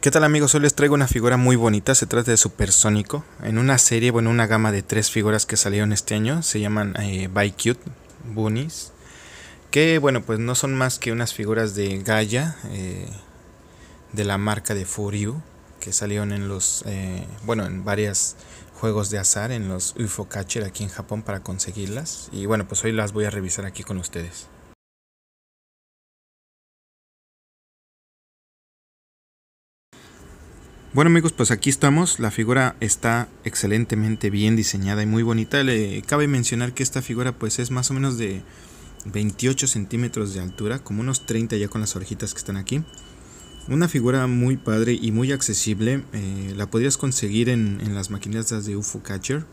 ¿Qué tal amigos? Hoy les traigo una figura muy bonita, se trata de Supersónico, en una serie, bueno, una gama de tres figuras que salieron este año, se llaman eh, Bunnies, que bueno, pues no son más que unas figuras de Gaia, eh, de la marca de Furyu, que salieron en los, eh, bueno, en varios juegos de azar, en los UFO Catcher aquí en Japón para conseguirlas, y bueno, pues hoy las voy a revisar aquí con ustedes. Bueno amigos, pues aquí estamos. La figura está excelentemente bien diseñada y muy bonita. Le cabe mencionar que esta figura pues es más o menos de 28 centímetros de altura, como unos 30 ya con las orejitas que están aquí. Una figura muy padre y muy accesible. Eh, la podrías conseguir en, en las maquinitas de UFO Catcher,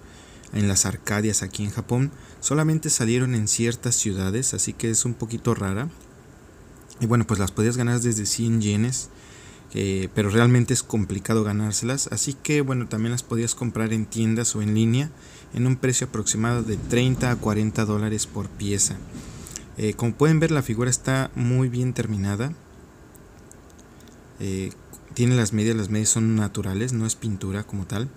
en las Arcadias aquí en Japón. Solamente salieron en ciertas ciudades, así que es un poquito rara. Y bueno, pues las podías ganar desde 100 yenes pero realmente es complicado ganárselas, así que bueno, también las podías comprar en tiendas o en línea en un precio aproximado de 30 a 40 dólares por pieza. Eh, como pueden ver la figura está muy bien terminada, eh, tiene las medias, las medias son naturales, no es pintura como tal.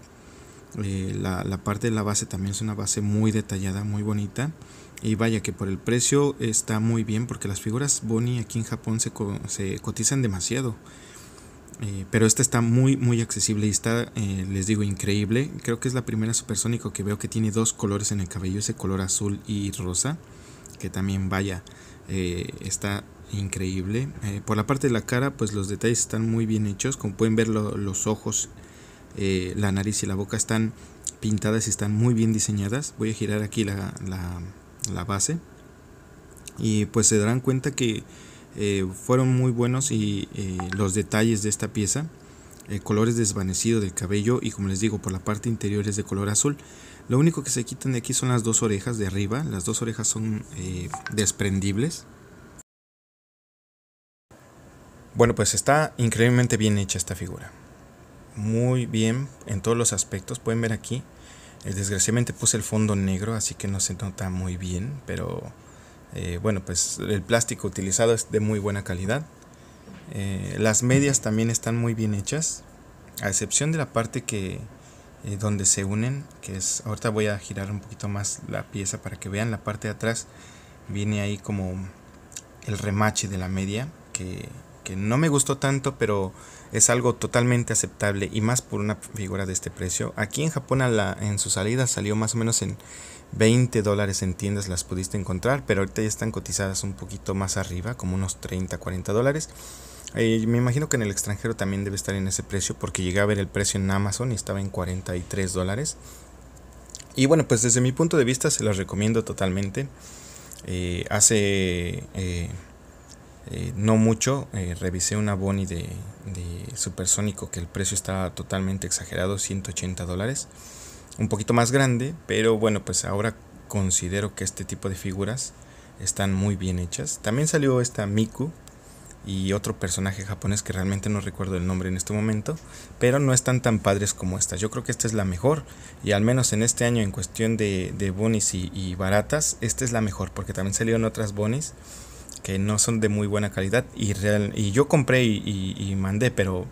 Eh, la, parte de la base también es una base muy detallada, muy bonita. Y vaya que por el precio está muy bien porque las figuras Boni aquí en Japón se cotizan demasiado. Eh, pero esta está muy muy accesible y está, eh, les digo, increíble. Creo que es la primera supersónico que veo que tiene dos colores en el cabello, ese color azul y rosa, que también vaya, eh, está increíble. por la parte de la cara, pues los detalles están muy bien hechos, como pueden ver los ojos, la nariz y la boca están pintadas y están muy bien diseñadas. Voy a girar aquí la, la, la base y pues se darán cuenta que eh, fueron muy buenos y eh, los detalles de esta pieza. El eh, color es desvanecido del cabello y como les digo por la parte interior es de color azul. Lo único que se quitan de aquí son las dos orejas de arriba. Las dos orejas son desprendibles. Bueno pues está increíblemente bien hecha esta figura. Muy bien en todos los aspectos. Pueden ver aquí. desgraciadamente puse el fondo negro así que no se nota muy bien. Pero eh, bueno, pues el plástico utilizado es de muy buena calidad. Eh, las medias también están muy bien hechas, a excepción de la parte que eh, donde se unen, que es ahorita voy a girar un poquito más la pieza para que vean la parte de atrás viene ahí como el remache de la media que que no me gustó tanto, pero es algo totalmente aceptable y más por una figura de este precio. Aquí en Japón la, en su salida salió más o menos en 20 dólares en tiendas las pudiste encontrar, pero ahorita ya están cotizadas un poquito más arriba, como unos 30, 40 dólares. Eh, me imagino que en el extranjero también debe estar en ese precio porque llegué a ver el precio en Amazon y estaba en 43 dólares. Y bueno, pues desde mi punto de vista se los recomiendo totalmente. Eh, hace... Eh, eh, no mucho, eh, revisé una boni de, Supersónico que el precio estaba totalmente exagerado, 180 dólares. Un poquito más grande, pero bueno, pues ahora considero que este tipo de figuras están muy bien hechas. También salió esta Miku y otro personaje japonés que realmente no recuerdo el nombre en este momento, pero no están tan padres como esta. Yo creo que esta es la mejor y al menos en este año en cuestión de, de bonis y, y baratas, esta es la mejor porque también salieron otras bonis que no son de muy buena calidad y, y yo compré y, mandé, pero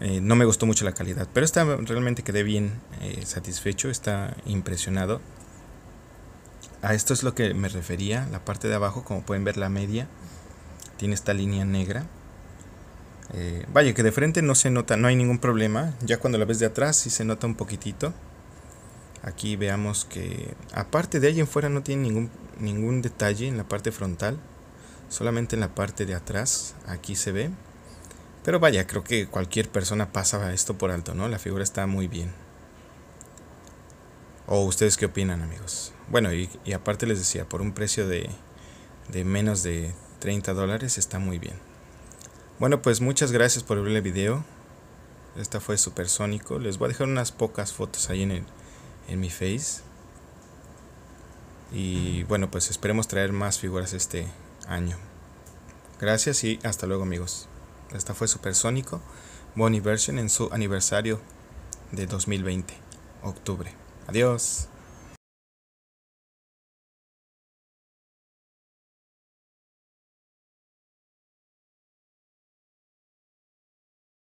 eh, no me gustó mucho la calidad. Pero esta realmente quedé bien eh, satisfecho, está impresionado. A esto es lo que me refería, la parte de abajo, como pueden ver la media, tiene esta línea negra. Eh, vaya, que de frente no se nota, no hay ningún problema. Ya cuando la ves de atrás sí se nota un poquitito. Aquí veamos que aparte de ahí en fuera no tiene ningún, ningún detalle en la parte frontal solamente en la parte de atrás, aquí se ve. Pero vaya, creo que cualquier persona pasa esto por alto, ¿no? La figura está muy bien. ¿O ustedes qué opinan, amigos? Bueno, y, aparte les decía, por un precio de, menos de 30 dólares está muy bien. Bueno, pues muchas gracias por ver el video. Esta fue Supersónico. Les voy a dejar unas pocas fotos ahí en, en mi face. Y bueno, pues esperemos traer más figuras este, año. Gracias y hasta luego amigos. Esta fue Supersónico Bonnie Version en su aniversario de 2020, octubre. Adiós.